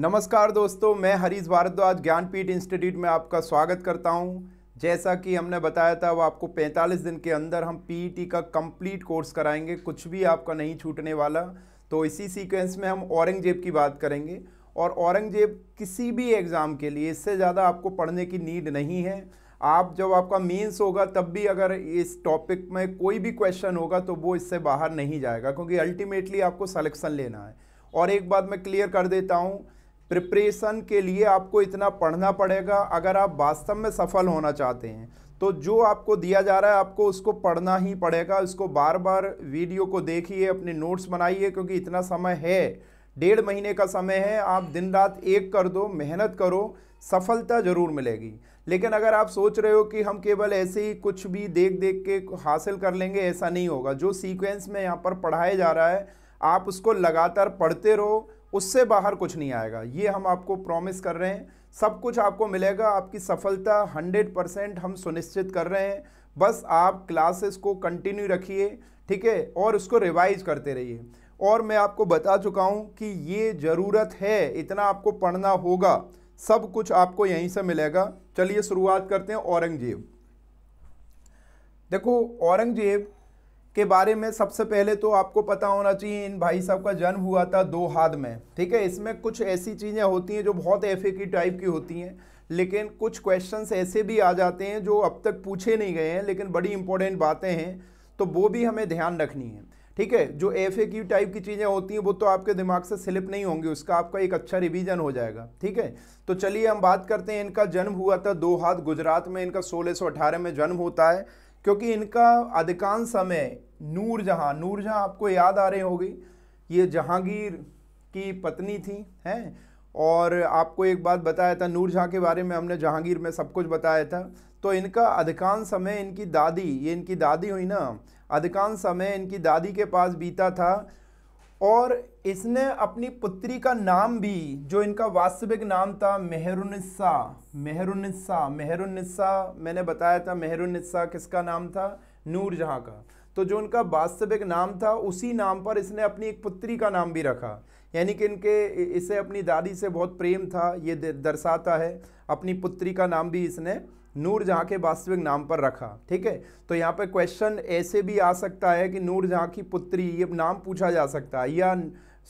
नमस्कार दोस्तों मैं हरीश भारद्वाज ज्ञानपीठ इंस्टीट्यूट में आपका स्वागत करता हूं जैसा कि हमने बताया था वो आपको 45 दिन के अंदर हम पीईटी का कंप्लीट कोर्स कराएंगे कुछ भी आपका नहीं छूटने वाला तो इसी सीक्वेंस में हम औरंगजेब की बात करेंगे और औरंगजेब किसी भी एग्ज़ाम के लिए इससे ज़्यादा आपको पढ़ने की नीड नहीं है आप जब आपका मीन्स होगा तब भी अगर इस टॉपिक में कोई भी क्वेश्चन होगा तो वो इससे बाहर नहीं जाएगा क्योंकि अल्टीमेटली आपको सलेक्शन लेना है और एक बात मैं क्लियर कर देता हूँ प्रिपरेशन के लिए आपको इतना पढ़ना पड़ेगा अगर आप वास्तव में सफल होना चाहते हैं तो जो आपको दिया जा रहा है आपको उसको पढ़ना ही पड़ेगा उसको बार बार वीडियो को देखिए अपने नोट्स बनाइए क्योंकि इतना समय है डेढ़ महीने का समय है आप दिन रात एक कर दो मेहनत करो सफलता ज़रूर मिलेगी लेकिन अगर आप सोच रहे हो कि हम केवल ऐसे ही कुछ भी देख देख के हासिल कर लेंगे ऐसा नहीं होगा जो सीक्वेंस में यहाँ पर पढ़ाया जा रहा है आप उसको लगातार पढ़ते रहो उससे बाहर कुछ नहीं आएगा ये हम आपको प्रॉमिस कर रहे हैं सब कुछ आपको मिलेगा आपकी सफलता 100 परसेंट हम सुनिश्चित कर रहे हैं बस आप क्लासेस को कंटिन्यू रखिए ठीक है और उसको रिवाइज करते रहिए और मैं आपको बता चुका हूँ कि ये ज़रूरत है इतना आपको पढ़ना होगा सब कुछ आपको यहीं से मिलेगा चलिए शुरुआत करते हैं औरंगजेब देखो औरंगजेब के बारे में सबसे पहले तो आपको पता होना चाहिए इन भाई साहब का जन्म हुआ था दो हाथ में ठीक है इसमें कुछ ऐसी चीज़ें होती हैं जो बहुत एफ की टाइप की होती हैं लेकिन कुछ क्वेश्चंस ऐसे भी आ जाते हैं जो अब तक पूछे नहीं गए हैं लेकिन बड़ी इंपॉर्टेंट बातें हैं तो वो भी हमें ध्यान रखनी है ठीक है जो एफ की टाइप की चीज़ें होती हैं वो तो आपके दिमाग से स्लिप नहीं होंगी उसका आपका एक अच्छा रिवीजन हो जाएगा ठीक है तो चलिए हम बात करते हैं इनका जन्म हुआ था दो हाथ गुजरात में इनका सोलह में जन्म होता है क्योंकि इनका अधिकांश समय नूरजहाँ नूरजहाँ आपको याद आ रही होगी ये जहांगीर की पत्नी थी हैं और आपको एक बात बताया था नूरजहाँ के बारे में हमने जहांगीर में सब कुछ बताया था तो इनका अधिकांश समय इनकी दादी ये इनकी दादी हुई ना अधिकांश समय इनकी दादी के पास बीता था और इसने अपनी पुत्री का नाम भी जो इनका वास्तविक नाम था मेहरुनिस्सा मेहरुनिस्सा मेहरुनिस्सा मैंने बताया था मेहरुनिस्सा किसका नाम था नूरजहाँ का तो जो उनका वास्तविक नाम था उसी नाम पर इसने अपनी एक पुत्री का नाम भी रखा यानी कि इनके इसे अपनी दादी से बहुत प्रेम था ये दर्शाता है अपनी पुत्री का नाम भी इसने नूर जहाँ के वास्तविक नाम पर रखा ठीक है तो यहाँ पे क्वेश्चन ऐसे भी आ सकता है कि नूर जहाँ की पुत्री ये नाम पूछा जा सकता है या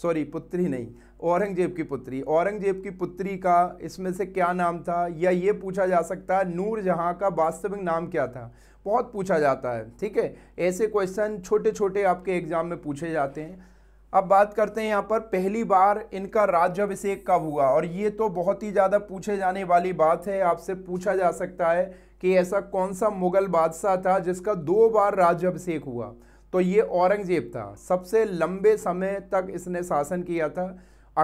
सॉरी पुत्री नहीं औरंगजेब की पुत्री औरंगजेब की पुत्री का इसमें से क्या नाम था या ये पूछा जा सकता है नूर जहाँ का वास्तविक नाम क्या था बहुत पूछा जाता है ठीक है ऐसे क्वेश्चन छोटे छोटे आपके एग्ज़ाम में पूछे जाते हैं अब बात करते हैं यहाँ पर पहली बार इनका राज्याभिषेक कब हुआ और ये तो बहुत ही ज़्यादा पूछे जाने वाली बात है आपसे पूछा जा सकता है कि ऐसा कौन सा मुग़ल बादशाह था जिसका दो बार राज्यभिषेक हुआ तो ये औरंगजेब था सबसे लंबे समय तक इसने शासन किया था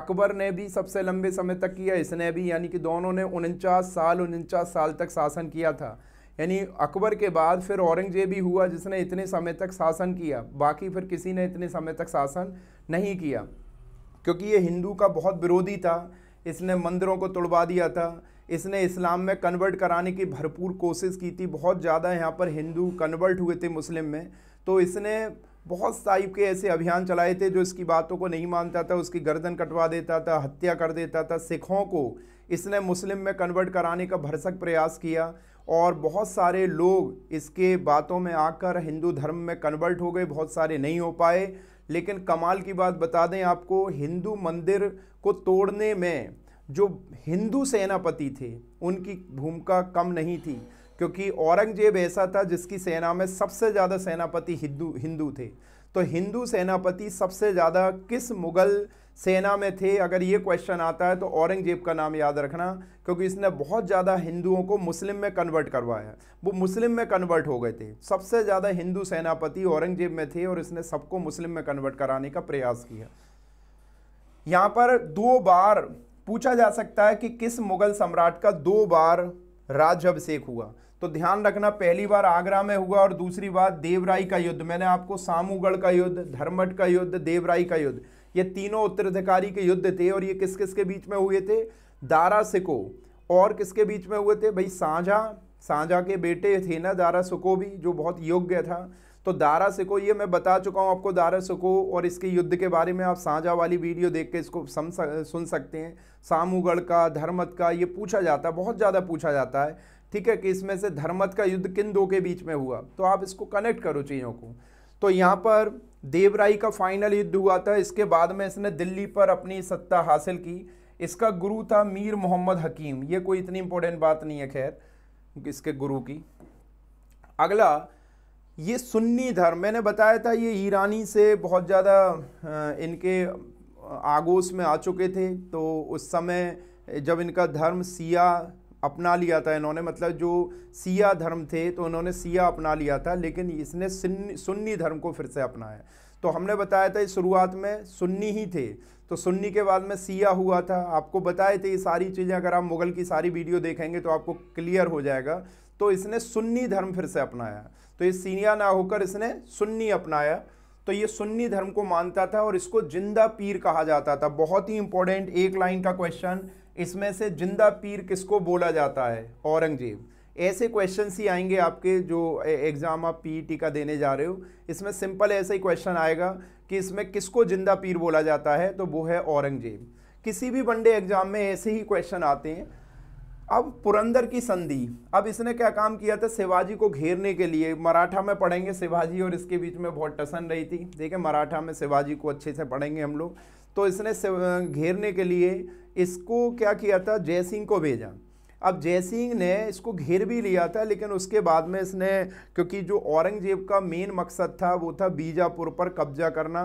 अकबर ने भी सबसे लंबे समय तक किया इसने भी यानी कि दोनों ने उनचास साल उनचास साल तक शासन किया था यानी अकबर के बाद फिर औरंगजेब ही हुआ जिसने इतने समय तक शासन किया बाकी फिर किसी ने इतने समय तक शासन नहीं किया क्योंकि ये हिंदू का बहुत विरोधी था इसने मंदिरों को तोड़वा दिया था इसने इस्लाम में कन्वर्ट कराने की भरपूर कोशिश की थी बहुत ज़्यादा यहाँ पर हिंदू कन्वर्ट हुए थे मुस्लिम में तो इसने बहुत साइब के ऐसे अभियान चलाए थे जो इसकी बातों को नहीं मानता था उसकी गर्दन कटवा देता था हत्या कर देता था सिखों को इसने मुस्लिम में कन्वर्ट कराने का भरसक प्रयास किया और बहुत सारे लोग इसके बातों में आकर हिंदू धर्म में कन्वर्ट हो गए बहुत सारे नहीं हो पाए लेकिन कमाल की बात बता दें आपको हिंदू मंदिर को तोड़ने में जो हिंदू सेनापति थे उनकी भूमिका कम नहीं थी क्योंकि औरंगजेब ऐसा था जिसकी सेना में सबसे ज़्यादा सेनापति हिंदू हिंदू थे तो हिंदू सेनापति सबसे ज़्यादा किस मुग़ल सेना में थे अगर ये क्वेश्चन आता है तो औरंगजेब का नाम याद रखना क्योंकि इसने बहुत ज़्यादा हिंदुओं को मुस्लिम में कन्वर्ट करवाया वो मुस्लिम में कन्वर्ट हो गए थे सबसे ज़्यादा हिंदू सेनापति औरंगजेब में थे और इसने सबको मुस्लिम में कन्वर्ट कराने का प्रयास किया यहाँ पर दो बार पूछा जा सकता है कि किस मुगल सम्राट का दो बार राज अभिषेक हुआ तो ध्यान रखना पहली बार आगरा में हुआ और दूसरी बार देवराई का युद्ध मैंने आपको सामूगढ़ का युद्ध धर्मठ का युद्ध देवराई का युद्ध ये तीनों उत्तराधिकारी के युद्ध थे और ये किस किस के बीच में हुए थे दारा सिको और किसके बीच में हुए थे भाई साझा साझा के बेटे थे ना दारा सुको भी जो बहुत योग्य था तो दारा सिको ये मैं बता चुका हूँ आपको दारा सिको और इसके युद्ध के बारे में आप साझा वाली वीडियो देख के इसको सम सुन सकते हैं सामूगढ़ का धर्मत का ये पूछा जाता है बहुत ज़्यादा पूछा जाता है ठीक है कि इसमें से धर्मत का युद्ध किन दो के बीच में हुआ तो आप इसको कनेक्ट करो चीज़ों को तो यहाँ पर देवराई का फाइनल युद्ध हुआ था इसके बाद में इसने दिल्ली पर अपनी सत्ता हासिल की इसका गुरु था मीर मोहम्मद हकीम ये कोई इतनी इंपॉर्टेंट बात नहीं है खैर इसके गुरु की अगला ये सुन्नी धर्म मैंने बताया था ये ईरानी से बहुत ज़्यादा इनके आगोश में आ चुके थे तो उस समय जब इनका धर्म सिया अपना लिया था इन्होंने मतलब जो सिया धर्म थे तो उन्होंने सिया अपना लिया था लेकिन इसने सुन्नी धर्म को फिर से अपनाया तो हमने बताया था शुरुआत में सुन्नी ही थे तो सुन्नी के बाद में सिया हुआ था आपको बताए थे ये सारी चीज़ें अगर आप मुग़ल की सारी वीडियो देखेंगे तो आपको क्लियर हो जाएगा तो इसने सुन्नी धर्म फिर से अपनाया तो ये सीनिया ना होकर इसने सुन्नी अपनाया तो ये सुन्नी धर्म को मानता था और इसको जिंदा पीर कहा जाता था बहुत ही इंपॉर्टेंट एक लाइन का क्वेश्चन इसमें से जिंदा पीर किसको बोला जाता है औरंगजेब ऐसे क्वेश्चन ही आएंगे आपके जो एग्ज़ाम आप पीईटी e का देने जा रहे हो इसमें सिंपल ऐसा ही क्वेश्चन आएगा कि इसमें किसको जिंदा पीर बोला जाता है तो वो है औरंगजेब किसी भी वनडे एग्ज़ाम में ऐसे ही क्वेश्चन आते हैं अब पुरंदर की संधि अब इसने क्या काम किया था शिवाजी को घेरने के लिए मराठा में पढ़ेंगे शिवाजी और इसके बीच में बहुत टसन रही थी देखिए मराठा में शिवाजी को अच्छे से पढ़ेंगे हम लोग तो इसने घेरने के लिए इसको क्या किया था जयसिंह को भेजा अब जयसिंह ने इसको घेर भी लिया था लेकिन उसके बाद में इसने क्योंकि जो औरंगजेब का मेन मकसद था वो था बीजापुर पर कब्जा करना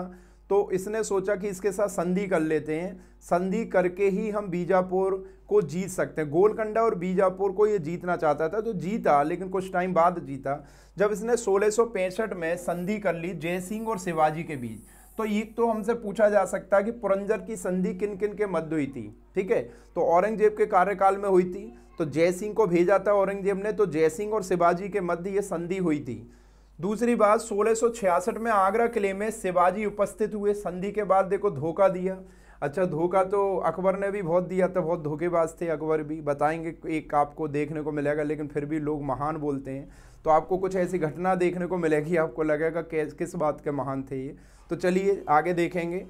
तो इसने सोचा कि इसके साथ संधि कर लेते हैं संधि करके ही हम बीजापुर को जीत सकते हैं गोलकंडा और बीजापुर को ये जीतना चाहता था तो जीता लेकिन कुछ टाइम बाद जीता जब इसने सोलह में संधि कर ली जयसिंह और शिवाजी के बीच तो ये तो हमसे पूछा जा सकता है कि पुरंजर की संधि किन किन के मध्य हुई थी ठीक है तो औरंगजेब के कार्यकाल में हुई थी तो जयसिंह को भेजा था औरंगजेब ने तो जयसिंह और शिवाजी के मध्य ये संधि हुई थी दूसरी बात 1666 में आगरा किले में शिवाजी उपस्थित हुए संधि के बाद देखो धोखा दिया अच्छा धोखा तो अकबर ने भी बहुत दिया था बहुत धोखेबाज थे अकबर भी बताएंगे एक आपको देखने को मिलेगा लेकिन फिर भी लोग महान बोलते हैं तो आपको कुछ ऐसी घटना देखने को मिलेगी आपको लगेगा किस बात के महान थे ये तो चलिए आगे देखेंगे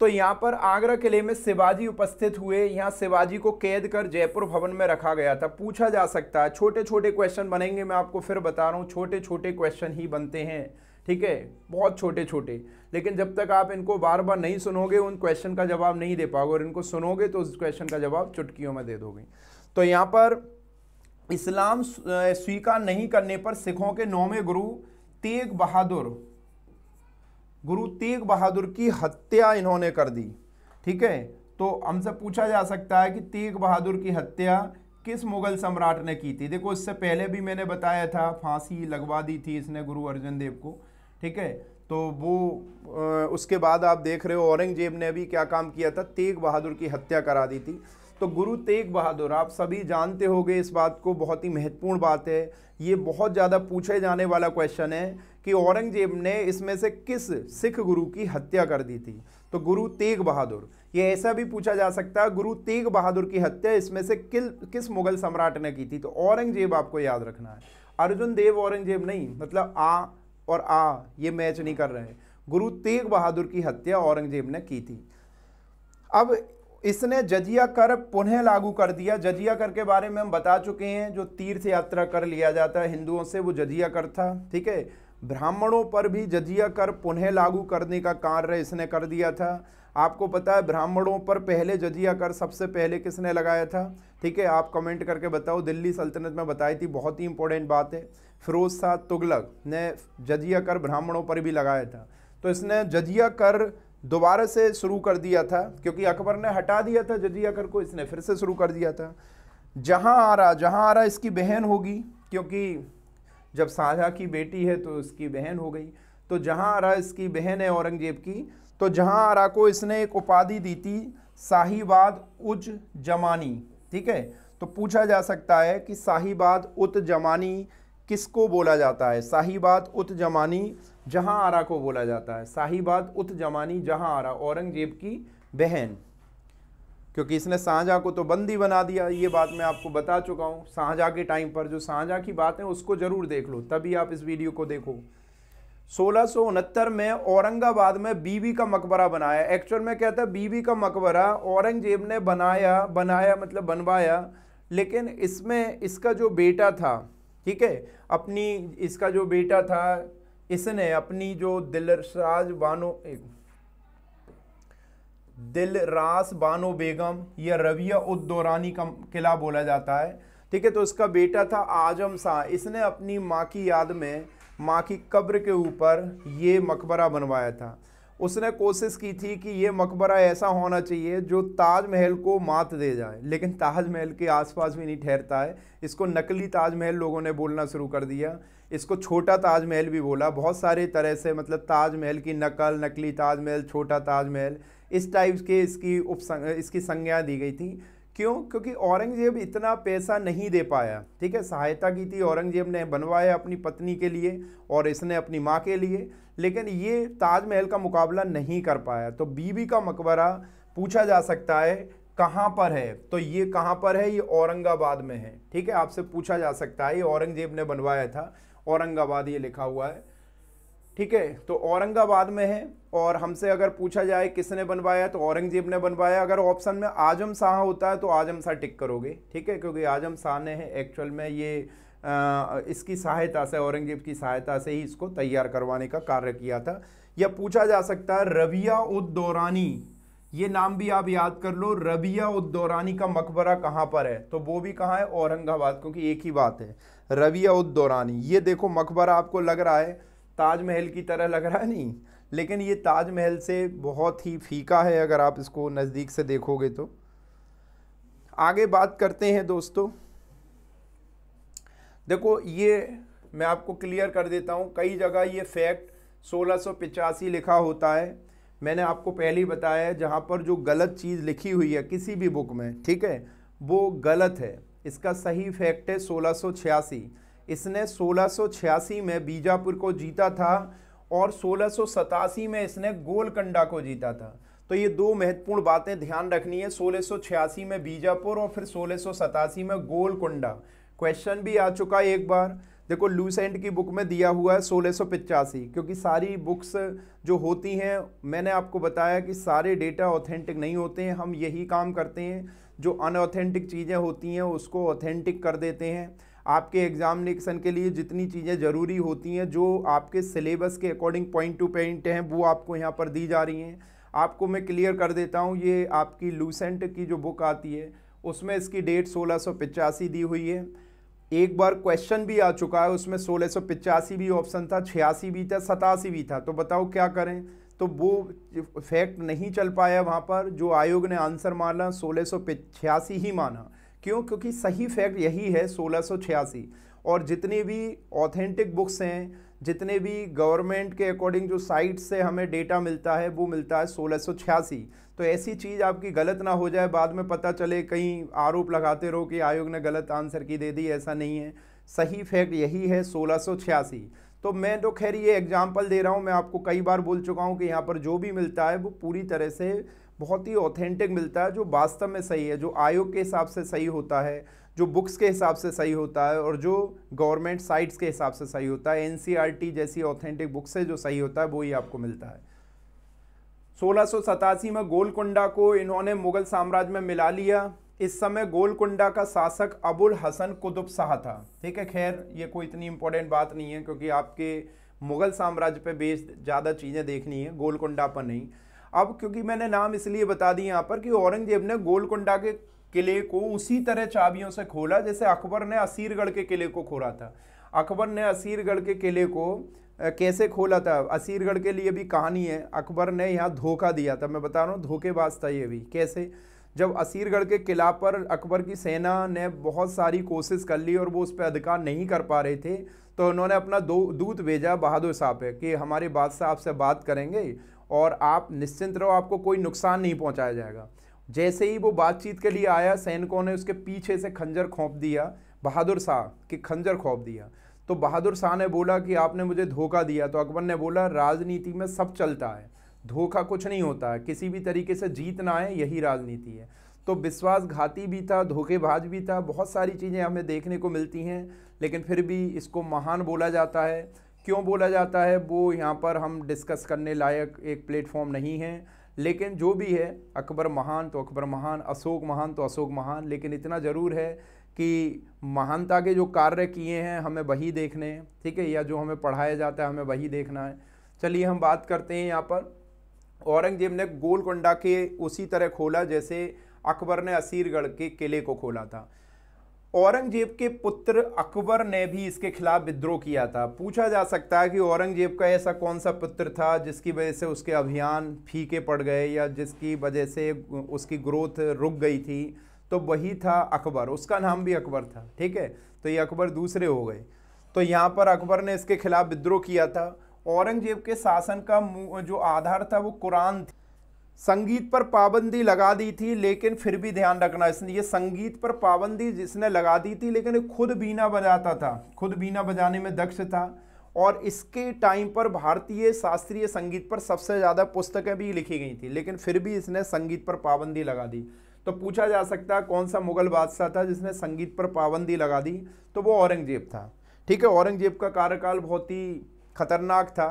तो यहाँ पर आगरा किले में शिवाजी उपस्थित हुए यहाँ शिवाजी को कैद कर जयपुर भवन में रखा गया था पूछा जा सकता है छोटे छोटे क्वेश्चन बनेंगे मैं आपको फिर बता रहा हूँ छोटे छोटे क्वेश्चन ही बनते हैं ठीक है बहुत छोटे छोटे लेकिन जब तक आप इनको बार बार नहीं सुनोगे उन क्वेश्चन का जवाब नहीं दे पाओगे और इनको सुनोगे तो उस क्वेश्चन का जवाब चुटकियों में दे दोगे तो यहाँ पर इस्लाम स्वीकार नहीं करने पर सिखों के नौवें गुरु तेग बहादुर गुरु तेग बहादुर की हत्या इन्होंने कर दी ठीक है तो हमसे पूछा जा सकता है कि तेग बहादुर की हत्या किस मुगल सम्राट ने की थी देखो इससे पहले भी मैंने बताया था फांसी लगवा दी थी इसने गुरु अर्जन देव को ठीक है तो वो उसके बाद आप देख रहे हो औरंगजेब ने भी क्या काम किया था तेग बहादुर की हत्या करा दी थी तो गुरु तेग बहादुर आप सभी जानते होंगे इस बात को बहुत ही महत्वपूर्ण बात है ये बहुत ज़्यादा पूछे जाने वाला क्वेश्चन है कि औरंगजेब ने इसमें से किस सिख गुरु की हत्या कर दी थी तो गुरु तेग बहादुर ये ऐसा भी पूछा जा सकता है गुरु तेग बहादुर की हत्या इसमें से किल किस मुगल सम्राट ने की थी तो औरंगजेब आपको याद रखना है अर्जुन देव औरंगजेब नहीं मतलब आ और आ ये मैच नहीं कर रहे गुरु तेग बहादुर की हत्या औरंगजेब ने की थी अब इसने जजिया कर पुनः लागू कर दिया जजिया कर के बारे में हम बता चुके हैं जो तीर्थ यात्रा कर लिया जाता है हिंदुओं से वो जजिया कर था ठीक है ब्राह्मणों पर भी जजिया कर पुनः लागू करने का कार्य इसने कर दिया था आपको पता है ब्राह्मणों पर पहले जजिया कर सबसे पहले किसने लगाया था ठीक है आप कमेंट करके बताओ दिल्ली सल्तनत में बताई थी बहुत ही इंपॉर्टेंट बात है फिरोज शाह तुगलक ने जजिया कर ब्राह्मणों पर भी लगाया था तो इसने जजिया कर दोबारा से शुरू कर दिया था क्योंकि अकबर ने हटा दिया था जजिया कर को इसने फिर से शुरू कर दिया था जहाँ आ रहा जहाँ आ रहा इसकी बहन होगी क्योंकि जब साझा की बेटी है तो इसकी बहन हो गई तो जहाँ रहा इसकी बहन है औरंगजेब की तो जहाँ रहा को इसने एक उपाधि दी थी साहिबाद उज जमानी ठीक है तो पूछा जा सकता है कि साहिबाद उत जमानी किसको बोला जाता है साहिबाद उत जमानी जहाँ आरा को बोला जाता है साहिबाद उत जमानी जहाँ आरा औरंगजेब की बहन क्योंकि इसने शाहजहाँ को तो बंदी बना दिया ये बात मैं आपको बता चुका हूँ शाहजहाँ के टाइम पर जो शाहजहाँ की बात है उसको ज़रूर देख लो तभी आप इस वीडियो को देखो सोलह में औरंगाबाद में बीवी का मकबरा बनाया एक्चुअल में क्या था बीवी का मकबरा औरंगजेब ने बनाया बनाया मतलब बनवाया लेकिन इसमें इसका जो बेटा था ठीक है अपनी इसका जो बेटा था इसने अपनी जो दिलराज बानो दिलरास बानो बेगम या रविया उद्दौरानी का किला बोला जाता है ठीक है तो इसका बेटा था आजम शाह इसने अपनी माँ की याद में माँ की कब्र के ऊपर ये मकबरा बनवाया था उसने कोशिश की थी कि ये मकबरा ऐसा होना चाहिए जो ताजमहल को मात दे जाए लेकिन ताजमहल के आसपास भी नहीं ठहरता है इसको नकली ताजमहल लोगों ने बोलना शुरू कर दिया इसको छोटा ताजमहल भी बोला बहुत सारे तरह से मतलब ताजमहल की नकल नकली ताजमहल छोटा ताजमहल इस टाइप के इसकी उप इसकी संज्ञा दी गई थी क्यों क्योंकि औरंगजेब इतना पैसा नहीं दे पाया ठीक है सहायता की थी औरंगजेब ने बनवाया अपनी पत्नी के लिए और इसने अपनी माँ के लिए लेकिन ये ताजमहल का मुकाबला नहीं कर पाया तो बीबी का मकबरा पूछा जा सकता है कहाँ पर है तो ये कहाँ पर है ये औरंगाबाद में है ठीक है आपसे पूछा जा सकता है ये औरंगजेब ने बनवाया था औरंगाबाद ये लिखा हुआ है ठीक है तो औरंगाबाद में है और हमसे अगर पूछा जाए किसने बनवाया तो औरंगजेब ने बनवाया अगर ऑप्शन में आजम शाह होता है तो आजम शाह टिक करोगे ठीक है क्योंकि आजम शाह ने एक्चुअल में ये आ, इसकी सहायता से औरंगजेब की सहायता से ही इसको तैयार करवाने का कार्य किया था यह पूछा जा सकता है रबिया उद दौरानी ये नाम भी आप याद कर लो रबिया उद्दौरानी का मकबरा कहाँ पर है तो वो भी कहाँ है औरंगाबाद क्योंकि एक ही बात है रबिया उद्दौरानी ये देखो मकबरा आपको लग रहा है ताजमहल की तरह लग रहा है नहीं लेकिन ये ताजमहल से बहुत ही फीका है अगर आप इसको नज़दीक से देखोगे तो आगे बात करते हैं दोस्तों देखो ये मैं आपको क्लियर कर देता हूँ कई जगह ये फैक्ट सोलह लिखा होता है मैंने आपको पहले ही बताया है जहाँ पर जो गलत चीज़ लिखी हुई है किसी भी बुक में ठीक है वो गलत है इसका सही फैक्ट है सोलह इसने सोलह में बीजापुर को जीता था और सोलह में इसने गोलकंडा को जीता था तो ये दो महत्वपूर्ण बातें ध्यान रखनी है सोलह में बीजापुर और फिर सोलह में गोलकुंडा क्वेश्चन भी आ चुका है एक बार देखो लूसेंट की बुक में दिया हुआ है सोलह क्योंकि सारी बुक्स जो होती हैं मैंने आपको बताया कि सारे डेटा ऑथेंटिक नहीं होते हैं हम यही काम करते हैं जो अनऑथेंटिक चीज़ें होती हैं उसको ऑथेंटिक कर देते हैं आपके एग्जामिनेशन के लिए जितनी चीज़ें ज़रूरी होती हैं जो आपके सिलेबस के अकॉर्डिंग पॉइंट टू पॉइंट हैं वो आपको यहाँ पर दी जा रही हैं आपको मैं क्लियर कर देता हूँ ये आपकी लूसेंट की जो बुक आती है उसमें इसकी डेट सोलह दी हुई है एक बार क्वेश्चन भी आ चुका है उसमें सोलह भी ऑप्शन था छियासी भी था सतासी भी था तो बताओ क्या करें तो वो फैक्ट नहीं चल पाया वहाँ पर जो आयोग ने आंसर माना सोलह ही माना क्यों क्योंकि सही फैक्ट यही है सोलह और जितनी भी ऑथेंटिक बुक्स हैं जितने भी गवर्नमेंट के अकॉर्डिंग जो साइट से हमें डेटा मिलता है वो मिलता है सोलह तो ऐसी चीज़ आपकी गलत ना हो जाए बाद में पता चले कहीं आरोप लगाते रहो कि आयोग ने गलत आंसर की दे दी ऐसा नहीं है सही फैक्ट यही है सोलह तो मैं तो खैर ये एग्जाम्पल दे रहा हूँ मैं आपको कई बार बोल चुका हूँ कि यहाँ पर जो भी मिलता है वो पूरी तरह से बहुत ही ऑथेंटिक मिलता है जो वास्तव में सही है जो आयोग के हिसाब से सही होता है जो बुक्स के हिसाब से सही होता है और जो गवर्नमेंट साइट्स के हिसाब से सही होता है एन e जैसी ऑथेंटिक बुक से जो सही होता है वो ही आपको मिलता है सोलह में गोलकुंडा को इन्होंने मुगल साम्राज्य में मिला लिया इस समय गोलकुंडा का शासक अबुल हसन कुतुब शाह था ठीक है खैर ये कोई इतनी इंपॉर्टेंट बात नहीं है क्योंकि आपके मुगल साम्राज्य पे बेस ज़्यादा चीज़ें देखनी है गोलकुंडा पर नहीं अब क्योंकि मैंने नाम इसलिए बता दिए यहाँ पर कि औरंगजेब ने गोलकुंडा के किले को उसी तरह चाबियों से खोला जैसे अकबर ने असीरगढ़ के किले को खोला था अकबर ने असीरगढ़ के किले को कैसे खोला था असीरगढ़ के लिए भी कहानी है अकबर ने यहाँ धोखा दिया था मैं बता रहा हूँ धोखेबाज था ये भी कैसे जब असीरगढ़ के किला पर अकबर की सेना ने बहुत सारी कोशिश कर ली और वो उस पर अधिकार नहीं कर पा रहे थे तो उन्होंने अपना दो दूत भेजा बहादुर साहब पे कि हमारे बादशाह आपसे बात करेंगे और आप निश्चिंत रहो आपको कोई नुकसान नहीं पहुंचाया जाएगा जैसे ही वो बातचीत के लिए आया सैनिकों ने उसके पीछे से खंजर खोप दिया बहादुर शाह कि खंजर खोप दिया तो बहादुर शाह ने बोला कि आपने मुझे धोखा दिया तो अकबर ने बोला राजनीति में सब चलता है धोखा कुछ नहीं होता है किसी भी तरीके से जीतना है यही राजनीति है तो विश्वासघाती भी था धोखेबाज भी था बहुत सारी चीज़ें हमें देखने को मिलती हैं लेकिन फिर भी इसको महान बोला जाता है क्यों बोला जाता है वो यहाँ पर हम डिस्कस करने लायक एक प्लेटफॉर्म नहीं है लेकिन जो भी है अकबर महान तो अकबर महान अशोक महान तो अशोक महान लेकिन इतना ज़रूर है कि महानता के जो कार्य किए हैं हमें वही देखने हैं ठीक है या जो हमें पढ़ाया जाता है हमें वही देखना है चलिए हम बात करते हैं यहाँ पर औरंगजेब ने गोलकुंडा के उसी तरह खोला जैसे अकबर ने असीरगढ़ के किले को खोला था औरंगजेब के पुत्र अकबर ने भी इसके खिलाफ विद्रोह किया था पूछा जा सकता है कि औरंगजेब का ऐसा कौन सा पुत्र था जिसकी वजह से उसके अभियान फीके पड़ गए या जिसकी वजह से उसकी ग्रोथ रुक गई थी तो वही था अकबर उसका नाम भी अकबर था ठीक है तो ये अकबर दूसरे हो गए तो यहाँ पर अकबर ने इसके खिलाफ विद्रोह किया था औरंगजेब के शासन का जो आधार था वो कुरान थी संगीत पर पाबंदी लगा दी थी लेकिन फिर भी ध्यान रखना इसने ये संगीत पर पाबंदी जिसने लगा दी थी लेकिन खुद बीना बजाता था खुद बीना बजाने में दक्ष था और इसके टाइम पर भारतीय शास्त्रीय संगीत पर सबसे ज़्यादा पुस्तकें भी लिखी गई थी लेकिन फिर भी इसने संगीत पर पाबंदी लगा दी तो पूछा जा सकता है कौन सा मुगल बादशाह था जिसने संगीत पर पाबंदी लगा दी तो वो औरंगजेब था ठीक है औरंगजेब का कार्यकाल बहुत ही खतरनाक था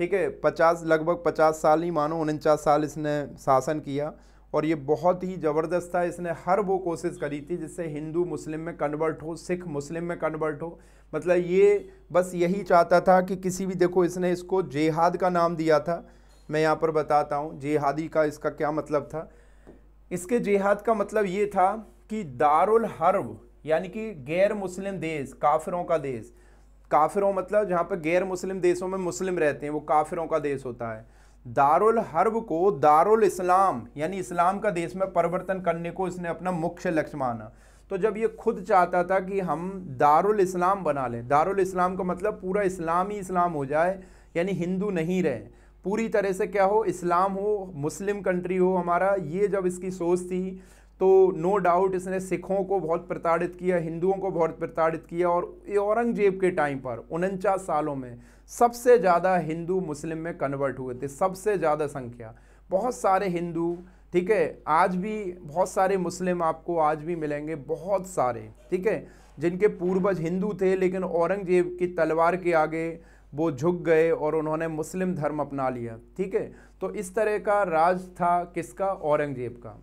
ठीक है पचास लगभग पचास साल ही मानो उनचास साल इसने शासन किया और ये बहुत ही ज़बरदस्त था इसने हर वो कोशिश करी थी जिससे हिंदू मुस्लिम में कन्वर्ट हो सिख मुस्लिम में कन्वर्ट हो मतलब ये बस यही चाहता था कि किसी भी देखो इसने इसको जेहाद का नाम दिया था मैं यहाँ पर बताता हूँ जेहादी का इसका क्या मतलब था इसके जेहाद का मतलब ये था कि दारुल हर्ब यानी कि गैर मुस्लिम देश काफिरों का देश काफिरों मतलब जहाँ पर गैर मुस्लिम देशों में मुस्लिम रहते हैं वो काफिरों का देश होता है दारुल हर्ब को दारुल इस्लाम यानी इस्लाम का देश में परिवर्तन करने को इसने अपना मुख्य लक्ष्य माना तो जब ये खुद चाहता था कि हम दारुल इस्लाम बना लें दारुल इस्लाम का मतलब पूरा इस्लाम ही इस्लाम हो जाए यानी हिंदू नहीं रहे पूरी तरह से क्या हो इस्लाम हो मुस्लिम कंट्री हो हमारा ये जब इसकी सोच थी तो नो डाउट इसने सिखों को बहुत प्रताड़ित किया हिंदुओं को बहुत प्रताड़ित किया और औरंगजेब के टाइम पर उनचास सालों में सबसे ज़्यादा हिंदू मुस्लिम में कन्वर्ट हुए थे सबसे ज़्यादा संख्या बहुत सारे हिंदू ठीक है आज भी बहुत सारे मुस्लिम आपको आज भी मिलेंगे बहुत सारे ठीक है जिनके पूर्वज हिंदू थे लेकिन औरंगजेब की तलवार के आगे वो झुक गए और उन्होंने मुस्लिम धर्म अपना लिया ठीक है तो इस तरह का राज था किसका औरंगजेब का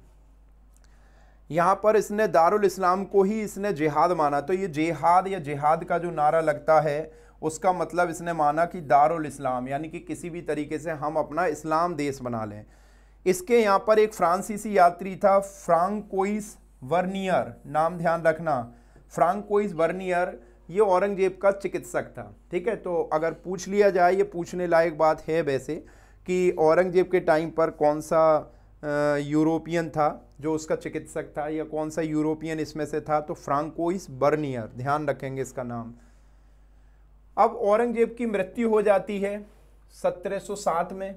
यहाँ पर इसने दारुल इस्लाम को ही इसने जिहाद माना तो ये जिहाद या जिहाद का जो नारा लगता है उसका मतलब इसने माना कि दारुल इस्लाम यानी कि किसी भी तरीके से हम अपना इस्लाम देश बना लें इसके यहाँ पर एक फ्रांसीसी यात्री था फ्रांकोइस वर्नियर नाम ध्यान रखना फ्रांकोइस वर्नियर ये औरंगजेब का चिकित्सक था ठीक है तो अगर पूछ लिया जाए ये पूछने लायक बात है वैसे कि औरंगजेब के टाइम पर कौन सा यूरोपियन था जो उसका चिकित्सक था या कौन सा यूरोपियन इसमें से था तो फ्रांकोइस बर्नियर ध्यान रखेंगे इसका नाम अब औरंगजेब की मृत्यु हो जाती है 1707 में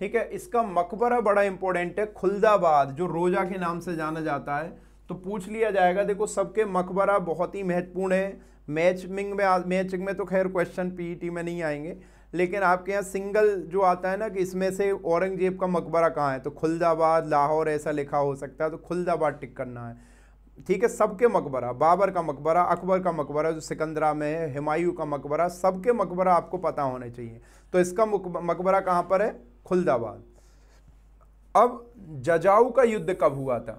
ठीक है इसका मकबरा बड़ा इंपॉर्टेंट है खुलदाबाद जो रोजा के नाम से जाना जाता है तो पूछ लिया जाएगा देखो सबके मकबरा बहुत ही महत्वपूर्ण है मैचिंग में मैचिंग में तो खैर क्वेश्चन पीईटी e में नहीं आएंगे लेकिन आपके यहाँ सिंगल जो आता है ना कि इसमें से औरंगजेब का मकबरा कहाँ है तो खुलदाबाद लाहौर ऐसा लिखा हो सकता है तो खुलदाबाद टिक करना है ठीक है सबके मकबरा बाबर का मकबरा अकबर का मकबरा जो सिकंदरा में है हिमायू का मकबरा सबके मकबरा आपको पता होने चाहिए तो इसका मकबरा कहाँ पर है खुलदाबाद अब जजाऊ का युद्ध कब हुआ था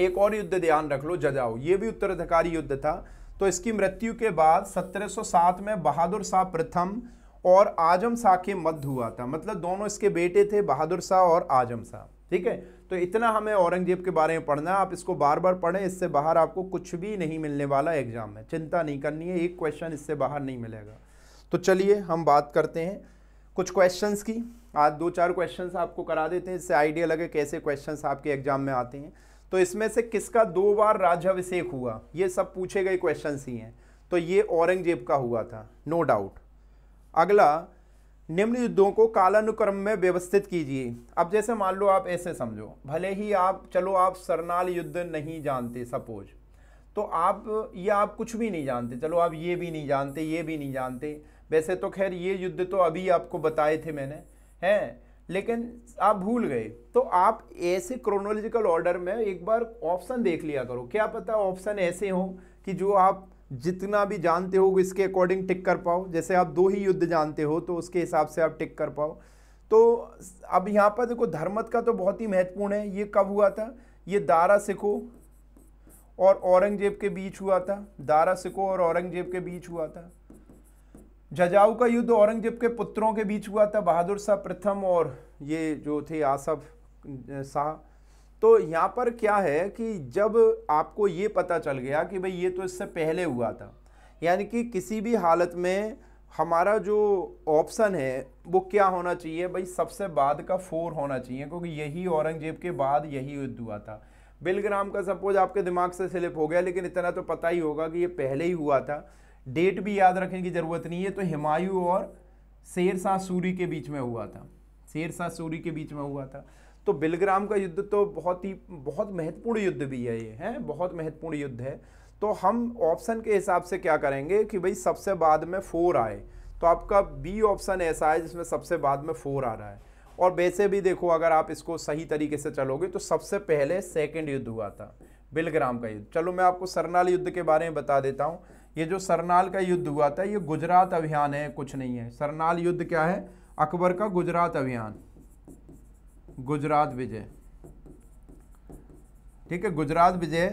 एक और युद्ध ध्यान रख लो जजाऊ ये भी उत्तराधिकारी युद्ध था तो इसकी मृत्यु के बाद 1707 में बहादुर शाह प्रथम और आजम शाह के मध्य हुआ था मतलब दोनों इसके बेटे थे बहादुर शाह और आजम शाह ठीक है तो इतना हमें औरंगजेब के बारे में पढ़ना है आप इसको बार बार पढ़ें इससे बाहर आपको कुछ भी नहीं मिलने वाला एग्जाम में चिंता नहीं करनी है एक क्वेश्चन इससे बाहर नहीं मिलेगा तो चलिए हम बात करते हैं कुछ क्वेश्चंस की आज दो चार क्वेश्चंस आपको करा देते हैं इससे आइडिया लगे कैसे क्वेश्चंस आपके एग्जाम में आते हैं तो इसमें से किसका दो बार राज्यभिषेक हुआ ये सब पूछे गए क्वेश्चन ही हैं तो ये औरंगजेब का हुआ था नो no डाउट अगला निम्न युद्धों को कालानुक्रम में व्यवस्थित कीजिए अब जैसे मान लो आप ऐसे समझो भले ही आप चलो आप सरनाल युद्ध नहीं जानते सपोज तो आप ये आप कुछ भी नहीं जानते चलो आप ये भी नहीं जानते ये भी नहीं जानते वैसे तो खैर ये युद्ध तो अभी आपको बताए थे मैंने हैं लेकिन आप भूल गए तो आप ऐसे क्रोनोलॉजिकल ऑर्डर में एक बार ऑप्शन देख लिया करो क्या पता ऑप्शन ऐसे हो कि जो आप जितना भी जानते हो इसके अकॉर्डिंग टिक कर पाओ जैसे आप दो ही युद्ध जानते हो तो उसके हिसाब से आप टिक कर पाओ तो अब यहाँ पर देखो धर्मत का तो बहुत ही महत्वपूर्ण है ये कब हुआ था ये दारा सिखो और औरंगजेब के बीच हुआ था दारा सिखो और औरंगजेब के बीच हुआ था जजाऊ का युद्ध औरंगजेब के पुत्रों के बीच हुआ था बहादुर शाह प्रथम और ये जो थे आसफ शाह तो यहाँ पर क्या है कि जब आपको ये पता चल गया कि भाई ये तो इससे पहले हुआ था यानी कि किसी भी हालत में हमारा जो ऑप्शन है वो क्या होना चाहिए भाई सबसे बाद का फोर होना चाहिए क्योंकि यही औरंगजेब के बाद यही युद्ध हुआ था बिलग्राम का सपोज आपके दिमाग से स्लिप हो गया लेकिन इतना तो पता ही होगा कि ये पहले ही हुआ था डेट भी याद रखने की ज़रूरत नहीं है तो हिमायू और शेर सूरी के बीच में हुआ था शेर शाह सूरी के बीच में हुआ था तो बिलग्राम का युद्ध तो बहुत ही बहुत महत्वपूर्ण युद्ध भी है ये है बहुत महत्वपूर्ण युद्ध है तो हम ऑप्शन के हिसाब से क्या करेंगे कि भाई सबसे बाद में फोर आए तो आपका बी ऑप्शन ऐसा है जिसमें सबसे बाद में फोर आ रहा है और वैसे भी देखो अगर आप इसको सही तरीके से चलोगे तो सबसे पहले सेकेंड युद्ध हुआ था बिलग्राम का युद्ध चलो मैं आपको सरनाल युद्ध के बारे में बता देता हूँ ये जो सरनाल का युद्ध हुआ था ये गुजरात अभियान है कुछ नहीं है सरनाल युद्ध क्या है अकबर का गुजरात अभियान गुजरात विजय ठीक है गुजरात विजय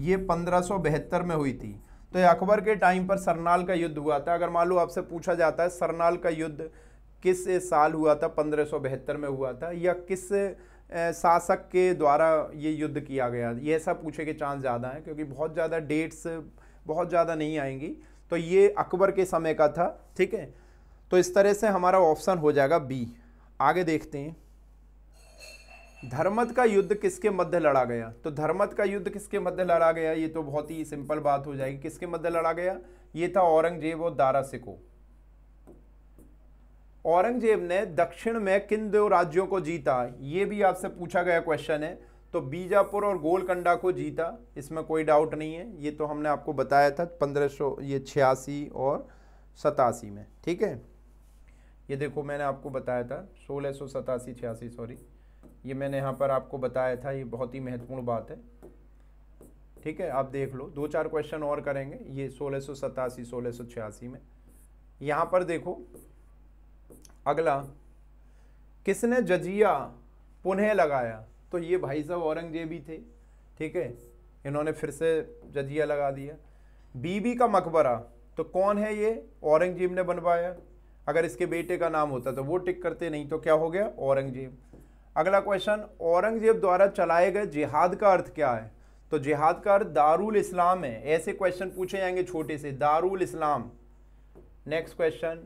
ये पंद्रह में हुई थी तो अकबर के टाइम पर सरनाल का युद्ध हुआ था अगर मान लो आपसे पूछा जाता है सरनाल का युद्ध किस साल हुआ था पंद्रह में हुआ था या किस शासक के द्वारा ये युद्ध किया गया ये ऐसा पूछे के चांस ज़्यादा हैं क्योंकि बहुत ज़्यादा डेट्स बहुत ज़्यादा नहीं आएंगी तो ये अकबर के समय का था ठीक है तो इस तरह से हमारा ऑप्शन हो जाएगा बी आगे देखते हैं धर्मत का युद्ध किसके मध्य लड़ा गया तो धर्मत का युद्ध किसके मध्य लड़ा गया ये तो बहुत ही सिंपल बात हो जाएगी किसके मध्य लड़ा गया ये था औरंगजेब और दारा सिको औरंगजेब ने दक्षिण में किन दो राज्यों को जीता ये भी आपसे पूछा गया क्वेश्चन है तो बीजापुर और गोलकंडा को जीता इसमें कोई डाउट नहीं है ये तो हमने आपको बताया था पंद्रह ये छियासी और सतासी में ठीक है ये देखो मैंने आपको बताया था सोलह सौ सतासी छियासी सॉरी ये मैंने यहाँ पर आपको बताया था ये बहुत ही महत्वपूर्ण बात है ठीक है आप देख लो दो चार क्वेश्चन और करेंगे ये सोलह सौ सतासी सोलह छियासी में यहाँ पर देखो अगला किसने जजिया पुनः लगाया तो ये भाई साहब औरंगजेब ही थे ठीक है इन्होंने फिर से जजिया लगा दिया बीबी का मकबरा तो कौन है ये औरंगजेब ने बनवाया अगर इसके बेटे का नाम होता तो वो टिक करते नहीं तो क्या हो गया औरंगजेब अगला क्वेश्चन औरंगजेब द्वारा चलाए गए जिहाद का अर्थ क्या है तो जिहाद का अर्थ दारुल इस्लाम है ऐसे क्वेश्चन पूछे जाएंगे छोटे से दारुल इस्लाम नेक्स्ट क्वेश्चन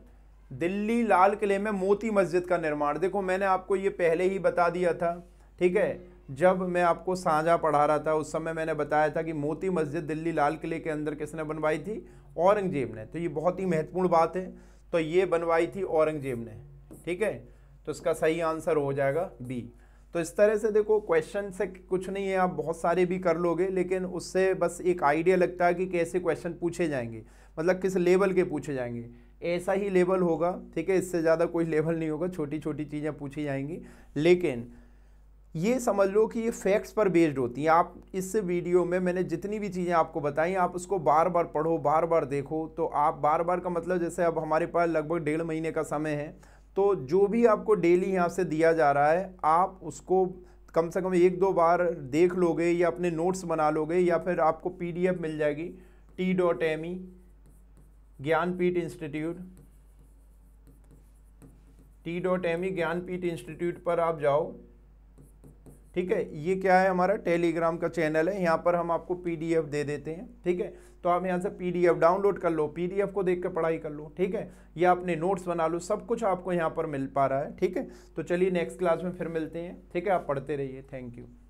दिल्ली लाल किले में मोती मस्जिद का निर्माण देखो मैंने आपको ये पहले ही बता दिया था ठीक है जब मैं आपको साझा पढ़ा रहा था उस समय मैंने बताया था कि मोती मस्जिद दिल्ली लाल किले के अंदर किसने बनवाई थी औरंगजेब ने तो ये बहुत ही महत्वपूर्ण बात है तो ये बनवाई थी औरंगजेब ने ठीक है तो इसका सही आंसर हो जाएगा बी तो इस तरह से देखो क्वेश्चन से कुछ नहीं है आप बहुत सारे भी कर लोगे लेकिन उससे बस एक आइडिया लगता है कि कैसे क्वेश्चन पूछे जाएंगे मतलब किस लेवल के पूछे जाएंगे ऐसा ही लेवल होगा ठीक है इससे ज़्यादा कोई लेवल नहीं होगा छोटी छोटी चीज़ें पूछी जाएंगी लेकिन ये समझ लो कि ये फैक्ट्स पर बेस्ड होती हैं आप इस वीडियो में मैंने जितनी भी चीज़ें आपको बताई आप उसको बार बार पढ़ो बार बार देखो तो आप बार बार का मतलब जैसे अब हमारे पास लगभग डेढ़ महीने का समय है तो जो भी आपको डेली यहाँ से दिया जा रहा है आप उसको कम से कम एक दो बार देख लोगे या अपने नोट्स बना लोगे या फिर आपको पीडीएफ मिल जाएगी T dot M E Gyanpeeth institute T dot M E Gyanpeeth institute पर आप जाओ ठीक है ये क्या है हमारा टेलीग्राम का चैनल है यहाँ पर हम आपको पीडीएफ दे देते हैं ठीक है तो आप यहाँ से पीडीएफ डाउनलोड कर लो पीडीएफ को देख कर पढ़ाई कर लो ठीक है या अपने नोट्स बना लो सब कुछ आपको यहाँ पर मिल पा रहा है ठीक है तो चलिए नेक्स्ट क्लास में फिर मिलते हैं ठीक है आप पढ़ते रहिए थैंक यू